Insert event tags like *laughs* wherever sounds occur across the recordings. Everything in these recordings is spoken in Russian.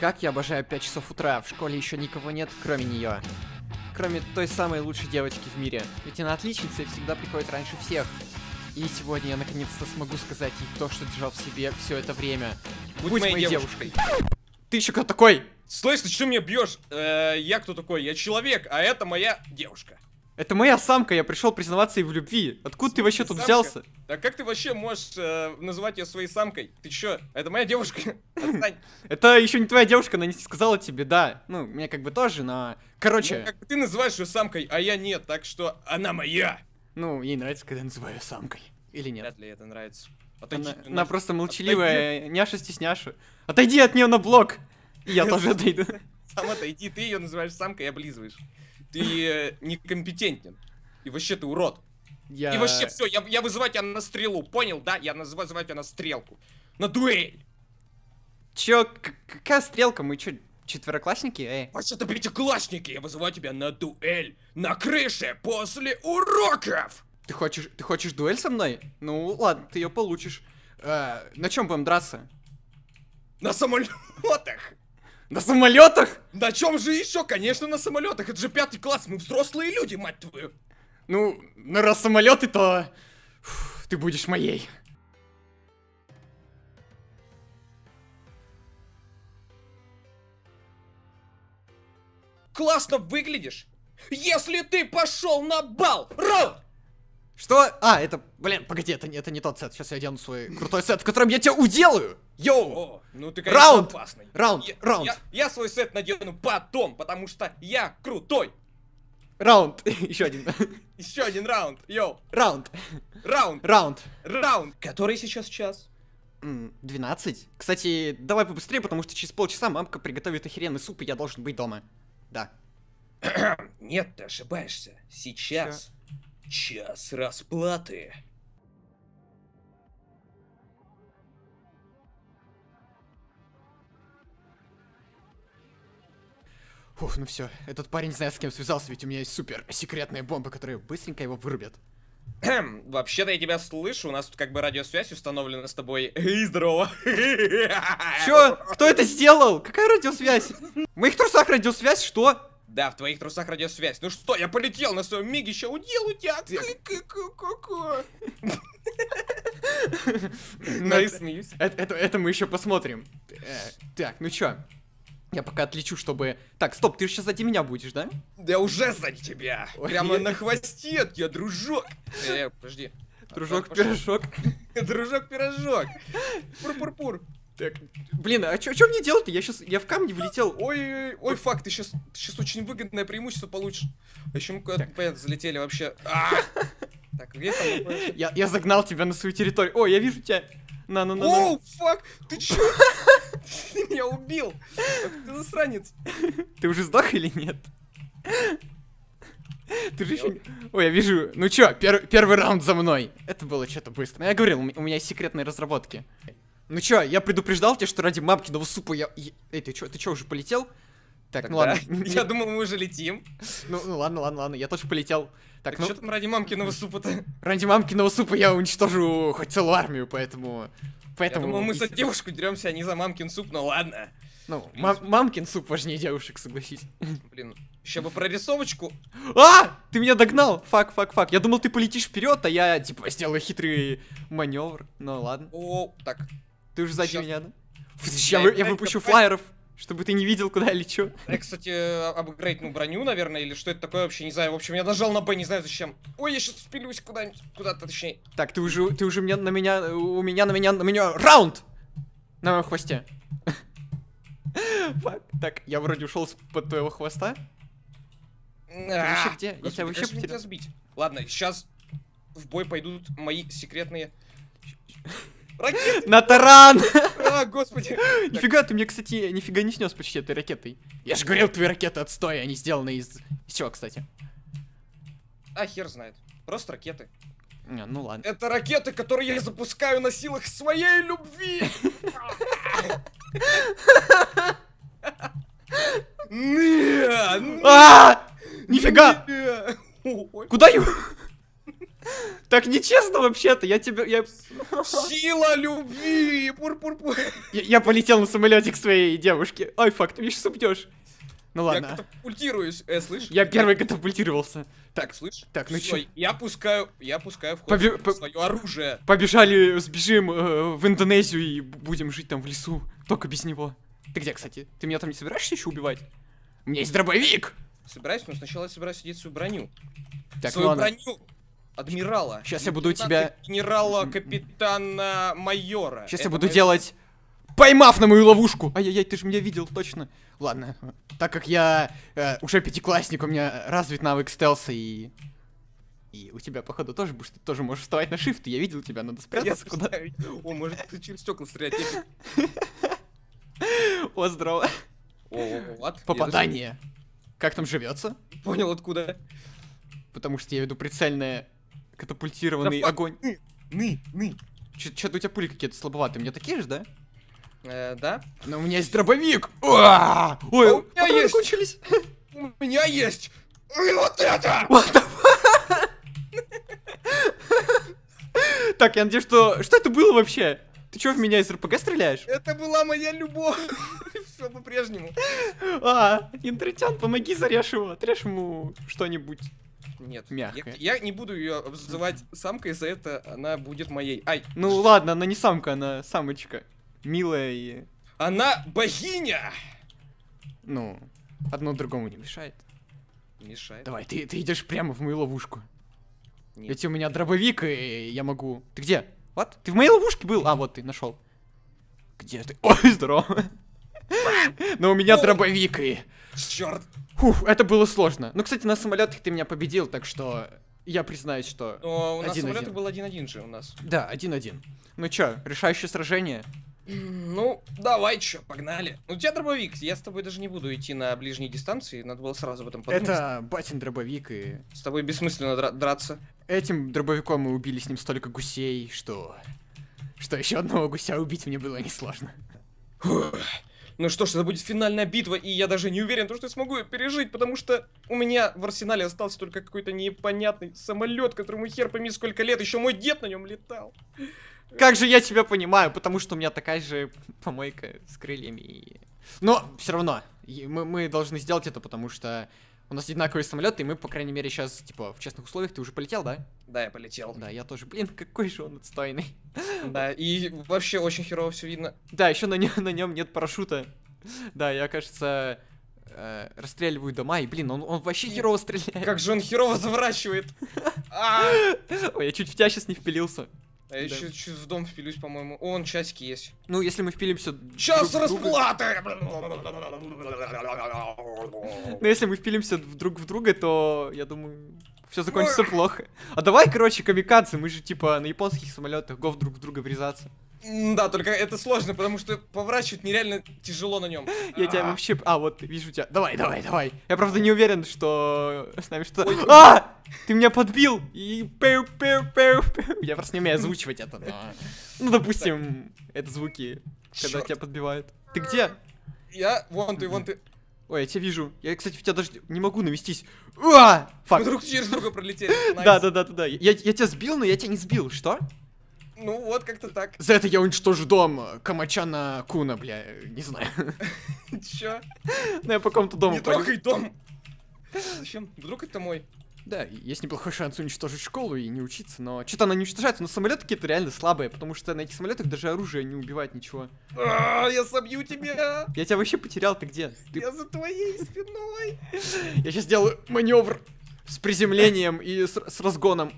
Как я обожаю 5 часов утра, в школе еще никого нет, кроме нее. Кроме той самой лучшей девочки в мире. Ведь она отличница и всегда приходит раньше всех. И сегодня я наконец-то смогу сказать ей то, что держал в себе все это время. Будь, Будь моей, моей девушкой. девушкой. Ты еще кто такой? Слышь, ты что меня бьешь? Э -э я кто такой? Я человек, а это моя девушка. Это моя самка, я пришел признаваться ей в любви. Откуда ты вообще тут самка? взялся? Да как ты вообще можешь э, называть ее своей самкой? Ты чё? Это моя девушка. *laughs* Это еще не твоя девушка, она не сказала тебе, да. Ну, мне как бы тоже, но... Короче... Ну, как ты называешь ее самкой, а я нет, так что она моя. Ну, ей нравится, когда я называю ее самкой. Или нет? Вряд ли это нравится. Отойди, она, она просто молчаливая, отойди. няша стесняша. Отойди от нее на блок! И я тоже отойду. *laughs* Сам отойди, ты ее называешь самкой и облизываешь ты э, некомпетентен. И вообще ты урод. Я... И вообще все, я, я вызываю тебя на стрелу, понял, да? Я называю тебя на стрелку. На дуэль. Чё, какая стрелка? Мы чё, четвероклассники? Эй. Вообще-то а пятиклассники, я вызываю тебя на дуэль. На крыше после уроков. Ты хочешь, ты хочешь дуэль со мной? Ну ладно, ты ее получишь. Э, на чем будем драться? На самолетах. На самолетах? На чем же еще? Конечно, на самолетах. Это же пятый класс, мы взрослые люди, мать твою. Ну, на раз самолеты, то Фух, ты будешь моей. Классно выглядишь, если ты пошел на бал, Роуд! Что? А, это, блин, погоди, это, это не тот сет. Сейчас я одену свой крутой сет, в котором я тебя уделаю! Йоу! О, ну ты, конечно, раунд! опасный. Раунд, я, раунд. Я, я свой сет надену потом, потому что я крутой. Раунд. *laughs* Еще один. Еще один раунд. Йоу. Раунд. Раунд. Раунд. Раунд. Который сейчас час? 12. Кстати, давай побыстрее, потому что через полчаса мамка приготовит охеренный суп, и я должен быть дома. Да. *clears throat* Нет, ты ошибаешься. Сейчас. Все. Час расплаты. Фух, ну все, этот парень знает, с кем связался, ведь у меня есть супер секретная бомба, которая быстренько его вырубит. Вообще-то я тебя слышу, у нас тут как бы радиосвязь установлена с тобой. Эй, здорово. Чё? Кто это сделал? Какая радиосвязь? В моих трусах радиосвязь, что? Да, в твоих трусах радиосвязь. Ну что, я полетел на своем миге, еще удел у тебя. Ну и Это мы еще посмотрим. Э, так, ну чё? Я пока отлечу, чтобы... Так, стоп, ты же сейчас сзади меня будешь, да? Да уже сзади тебя. Прямо на хвосте я, дружок. Э, подожди. Дружок-пирожок. *laughs* Дружок-пирожок. Пур-пур-пур. Так, блин, а что мне делать-то? Я сейчас, я в камни влетел. Ой, ой, ой, факт, ты сейчас, сейчас очень выгодное преимущество получишь. А Еще мы куда-то залетели вообще. Так, где там? Я, я загнал тебя на свою территорию. О, я вижу тебя. На, на, на. Оу, фак, ты чё? Ты меня убил. Ты засранец. Ты уже сдох или нет? Ты же еще... Ой, я вижу. Ну чё, пер первый раунд за мной. Это было что-то быстро. Ну, я говорил, у меня секретные разработки. Ну чё, я предупреждал тебя, что ради мамкиного супа я... Эй, ты чё, ты чё, уже полетел? Так, Тогда... ну ладно. Я думал, мы уже летим. Ну, ну ладно, ладно, ладно, я тоже полетел. Так, так ну... что там ради мамкиного супа-то? Ради мамкиного супа я уничтожу хоть целую армию, поэтому... Поэтому... Я думал, мы за девушку деремся, а не за мамкин суп, но ладно. Ну, мамкин суп важнее девушек, согласись. Блин, еще бы прорисовочку. А! Ты меня догнал! Фак, фак, фак. Я думал, ты полетишь вперед, а я, типа, сделаю хитрый маневр. Ну ладно. О, так, ты уже сзади меня, да? Я, я выпущу флайеров, чтобы ты не видел, куда я лечу. Я, кстати, апгрейдну броню, наверное, или что это такое вообще, не знаю. В общем, я нажал на Б, не знаю зачем. Ой, я сейчас спилюсь куда-нибудь, куда-то точнее. Так, ты уже, ты уже меня, на меня, у меня, на меня, на меня, раунд! На моем хвосте. *laughs* Так, я вроде ушел под твоего хвоста. А, где? Я тебя вообще потерял. Ладно, сейчас в бой пойдут мои секретные... Ракеты! На таран! А, господи! *laughs* Нифига, ты мне, кстати, нифига не снес почти этой ракетой. Я же говорил, твои ракеты отстой, они сделаны из... Из чего, кстати? А, хер знает. Просто ракеты. Не, ну ладно. Это ракеты, которые я запускаю на силах своей любви! *laughs* Нет! А! Нифига! Куда его? Так нечестно вообще-то, я тебя... Я... Сила любви! Пур-пур-пур! Я, я полетел на самолете к своей девушке. Ой, факт, ты видишь, супнешь. Ну ладно. Я катапультируюсь, э, слышишь? Я первый катапультировался. Так, слышишь? Так, ну чё? Я пускаю, я пускаю в ход Побе... свое оружие. Побежали, сбежим э, в Индонезию и будем жить там в лесу. Только без него. Ты где, кстати? Ты меня там не собираешься еще убивать? У меня есть дробовик! Собираюсь, но сначала я собираюсь сидеть свою броню. Так, Свою ладно. броню адмирала. Сейчас я буду тебя... Генерала, капитана, майора. Сейчас я буду мой... делать... Поймав на мою ловушку! Ай-яй-яй, ты же меня видел, точно. Ладно, так как я э, уже пятиклассник, у меня развит навык стелса и... И у тебя, походу, тоже будешь, ты тоже можешь вставать на шифт. я видел тебя, надо спрятаться я куда О, может, ты через стекла стрелять. *laughs* О, здорово. О, вот. Попадание. Как там живется? Понял, откуда. Потому что я веду прицельное Катапультированный да, огонь. Ны, ны, ны. Че-то у тебя пули какие-то слабоватые. У меня такие же, да? Э, да. Но у меня есть дробовик. Ой, а у меня есть. кончились. *laughs* У меня есть. И вот это. *laughs* так, я надеюсь, что... Что это было вообще? Ты что, в меня из РПГ стреляешь? Это была моя любовь. *laughs* Все по-прежнему. А, интритян, помоги зарежь его. Отрежь ему что-нибудь. Нет. Мягкая. Я, я не буду ее называть самкой, за это она будет моей. Ай. Ну ладно, она не самка, она самочка. Милая и... Она богиня! Ну, одно другому не мешает. Мешает. Давай, ты, ты идешь прямо в мою ловушку. Нет. Ведь у меня дробовик, и я могу... Ты где? Вот? Ты в моей ловушке был? А, вот ты, нашел. Где ты? *laughs* Ой, здорово. Но у меня ну, дробовик и... Черт. Фух, это было сложно. Ну, кстати, на самолетах ты меня победил, так что я признаюсь, что... Но у нас самолет был 1-1 же у нас. Да, 1-1. Ну чё, решающее сражение? Ну, давай, чё, погнали. Ну, у тебя дробовик, я с тобой даже не буду идти на ближней дистанции, надо было сразу об этом подумать. Это батин дробовик и... С тобой бессмысленно дра драться. Этим дробовиком мы убили с ним столько гусей, что... Что еще одного гуся убить мне было несложно. Ну что ж, это будет финальная битва, и я даже не уверен, что я смогу ее пережить, потому что у меня в арсенале остался только какой-то непонятный самолет, которому хер пойми сколько лет, еще мой дед на нем летал. Как же я тебя понимаю, потому что у меня такая же помойка с крыльями. Но все равно, мы, мы должны сделать это, потому что у нас одинаковые самолет и мы, по крайней мере, сейчас, типа, в честных условиях. Ты уже полетел, да? Да, я полетел. Да, я тоже. Блин, какой же он отстойный. Да, и вообще очень херово все видно. Да, еще на, нем, *laughs* на нем нет парашюта. Да, я, кажется, э, расстреливаю дома, и, блин, он, он вообще херово стреляет. Как же он херово заворачивает. *laughs* А! Ой, я чуть в тебя сейчас не впилился. А я сейчас чуть в дом впилюсь, по-моему. О, он часики есть. Ну, если мы впилимся... Час друг расплаты! Ну, если мы впилимся друг в друга, то, я думаю, все закончится плохо. А давай, короче, камикадзе, мы же, типа, на японских самолетах гов друг в друга врезаться. Да, только это сложно, потому что поворачивать нереально тяжело на нем. Я тебя а. вообще... А, вот, вижу тебя. Давай, давай, давай. Я правда не уверен, что с нами что-то... А! Ты меня подбил! И Я просто не умею озвучивать это, но... *laughs* Ну, допустим, это звуки, когда тебя подбивают. Ты где? Я... Вон ты, вон ты. Ой, я тебя вижу. Я, кстати, в тебя даже не могу навестись. Уа! Фак. Мы друг через друга пролетели. *laughs* Да, да, да, да, да. Я, я тебя сбил, но я тебя не сбил. Что? Ну вот как-то так. За это я уничтожу дом э, Камачана Куна, бля, не знаю. *laughs* Чё? Ну я по какому-то дому Не трогай дом! Зачем? Вдруг это мой? Да, есть неплохой шанс уничтожить школу и не учиться, но что-то она не уничтожается, но самолеты какие-то реально слабые, потому что на этих самолетах даже оружие не убивает ничего. А, я собью тебя! Я тебя вообще потерял, ты где? Я за твоей спиной! *laughs* Я сейчас сделаю маневр с приземлением и с разгоном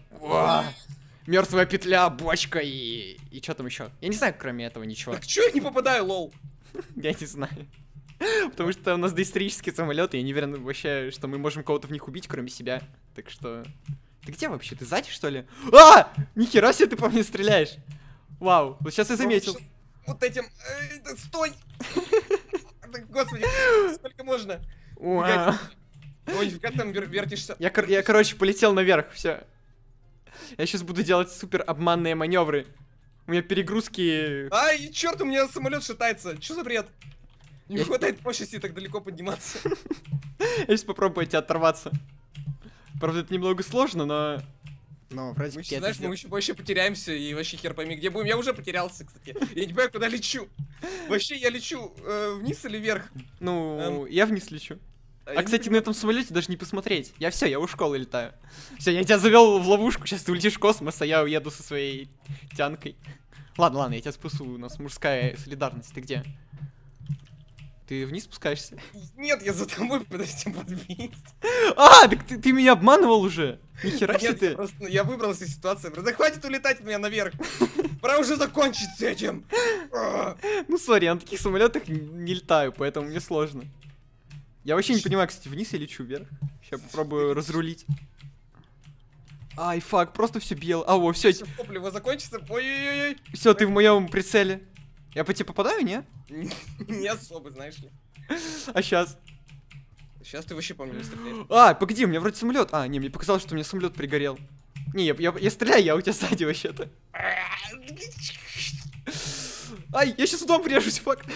мертвая петля, бочка и... И что там еще? Я не знаю, кроме этого ничего. Так что я не попадаю, лол? *laughs* Я не знаю. Потому что у нас доисторические самолеты, я не уверен вообще, что мы можем кого-то в них убить, кроме себя. Так что... Ты где вообще? Ты сзади, что ли? А! Нихера себе ты по мне стреляешь! Вау, вот сейчас я ну, заметил. Вот этим... Э, стой! *laughs* Господи, сколько можно? Ой, как там вертишься? Я, короче, полетел наверх, все. Я сейчас буду делать супер обманные маневры. У меня перегрузки... Ай, черт, у меня самолет шатается. Что за бред? Не я... хватает мощности так далеко подниматься. *laughs* Я сейчас попробую тебя оторваться. Правда, это немного сложно, но... Но вроде мы, знаешь, мы еще больше потеряемся и вообще хер пойми, где будем. Я уже потерялся, кстати. Я не понимаю, куда лечу. Вообще, я лечу э, вниз или вверх? Ну, эм... я вниз лечу. А, а кстати, на этом самолете даже не посмотреть. Я все, я у школы летаю. Все, я тебя завел в ловушку, сейчас ты улетишь в космос, а я уеду со своей тянкой. Ладно, ладно, я тебя спасу, у нас мужская солидарность. Ты где? Ты вниз спускаешься? Нет, я за тобой, подожди, подбить. А, так ты, ты меня обманывал уже. Нихера себе ты. Просто, я выбрался из ситуации. Да хватит улетать меня наверх. Пора уже закончить с этим. *laughs* Ну, сори, я на таких самолетах не летаю, поэтому мне сложно. Я вообще не понимаю, кстати, вниз или лечу вверх. Сейчас попробую разрулить. Ай, фак, просто все бело. А, во, все. Все, топливо закончится. Ой-ой-ой. Все, ты в моем прицеле. Я по тебе попадаю, не? *laughs* Не особо, знаешь ли. А сейчас? Сейчас ты вообще по мне не стреляешь. А, погоди, у меня вроде самолет. А, не, мне показалось, что у меня самолет пригорел. Не, я, я, я стреляю, я у тебя сзади вообще-то. *laughs* Ай, я сейчас в дом врежусь, фак. *laughs*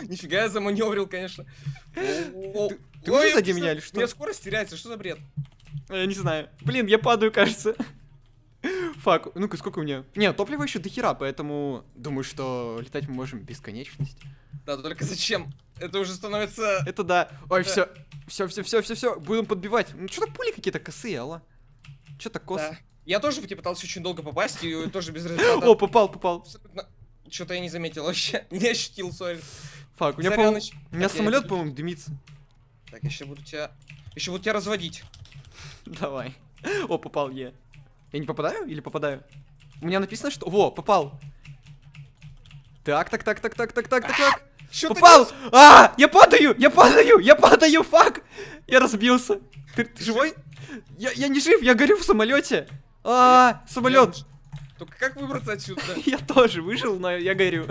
*laughs* Нифига я заманеврил, конечно. Ты уже сзади меня или что? У меня скорость теряется, что за бред? Я не знаю. Блин, я падаю, кажется. *laughs* Фак, ну-ка, сколько у меня? Не, топлива еще дохера, поэтому думаю, что летать мы можем бесконечность. Да, только зачем? Это уже становится... Это да. Ой, все, все, все, все, все, все, будем подбивать. Ну, что так пули какие-то косые, алла? Что то косы? Да. Я тоже типа, пытался очень долго попасть, и тоже без *laughs* результата. О, попал, попал. Что-то я не заметил вообще. Не ощутил, сори. Фак, у меня, по у меня самолет, по-моему, дымится. Так, я сейчас буду тебя... Еще буду тебя разводить. *laughs* Давай. О, попал я. Я не попадаю или попадаю? У меня написано, что... Во, попал. Так, так, так, так, так, так, так, так, так. *laughs* Что попал! а, я падаю, я падаю, я падаю, фак! Я разбился. Ты, ты живой? Я, я не жив, я горю в самолете. А, самолет. Только как выбраться отсюда? *laughs* Я тоже выжил, но я горю.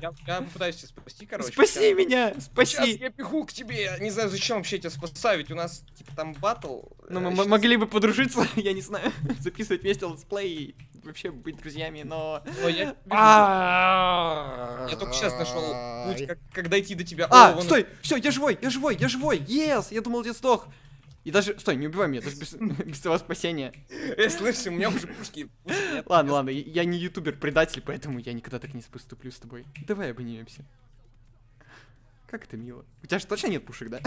Я, я попытаюсь тебя спасти, короче. Спаси я... меня! Спаси! Сейчас я бегу к тебе. Не знаю, зачем вообще тебя спасать, у нас типа там батл. Ну, э, мы сейчас... могли бы подружиться, *laughs* я не знаю, записывать вместе летсплей и вообще быть друзьями, но... но я... А! я только сейчас нашел путь, как, как дойти до тебя. А, О, вон... стой! Все, я живой, я живой, я живой! Ес! Я думал, я сдох. И даже... Стой, не убивай меня, даже без, *laughs* твоего спасения. Э, слышишь, у меня уже пушки. Ладно, ладно, я не ютубер-предатель, поэтому я никогда так не поступлю с тобой. Давай обнимемся. Как это мило. У тебя же точно нет пушек, да?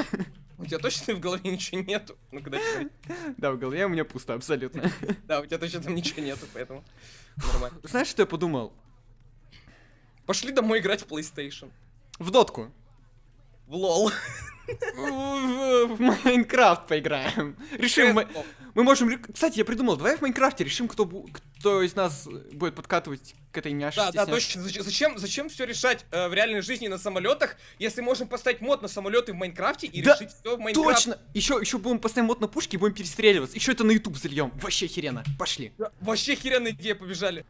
У тебя точно в голове ничего нету? Ну когда Да, в голове у меня пусто, абсолютно. *laughs* Да, у тебя точно там ничего нету, поэтому нормально. Знаешь, что я подумал? Пошли домой играть в PlayStation. В дотку. В лол. В Майнкрафт поиграем. Решим... Мы Мы можем... Кстати, я придумал, давай в Майнкрафте решим, кто, кто из нас будет подкатывать к этой няше. Да, да, точно. Зачем, зачем все решать э, в реальной жизни на самолетах, если можем поставить мод на самолеты в Майнкрафте и да, решить все в Майнкрафте? Точно! Еще, еще будем поставим мод на пушки и будем перестреливаться. Еще это на YouTube зальем. Вообще херена. Пошли. Да, вообще херенная идея, побежали.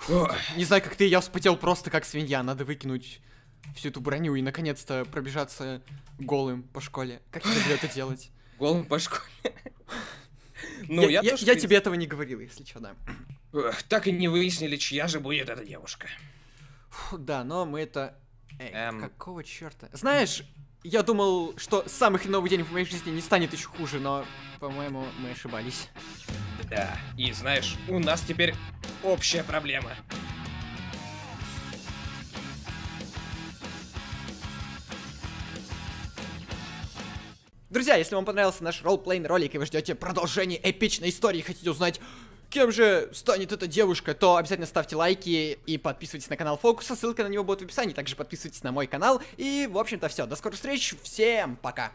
Фу, не знаю, как ты, я вспотел просто как свинья. Надо выкинуть всю эту броню и наконец-то пробежаться голым по школе. Как я люблю это делать. Голым по школе. *laughs* Ну, я, я, тоже, я тебе этого не говорил, если что, да. Так и не выяснили, чья же будет эта девушка. Фу, да, но мы это... Эй, эм... какого черта? Знаешь, я думал, что самый хреновый день в моей жизни не станет еще хуже, но, по-моему, мы ошибались. Да, и знаешь, у нас теперь общая проблема. Друзья, если вам понравился наш роллплейный ролик и вы ждете продолжение эпичной истории хотите узнать, кем же станет эта девушка, то обязательно ставьте лайки и подписывайтесь на канал Фокуса, ссылка на него будет в описании, также подписывайтесь на мой канал, и, в общем-то, все, до скорых встреч, всем пока!